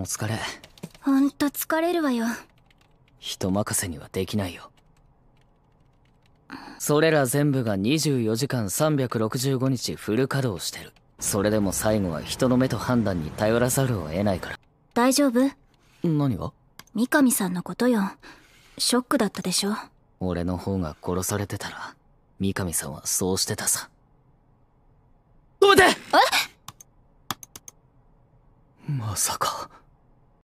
お疲れほんと疲れるわよ人任せにはできないよそれら全部が24時間365日フル稼働してるそれでも最後は人の目と判断に頼らざるを得ないから大丈夫何が三上さんのことよショックだったでしょ俺の方が殺されてたら三上さんはそうしてたさ止めてまさか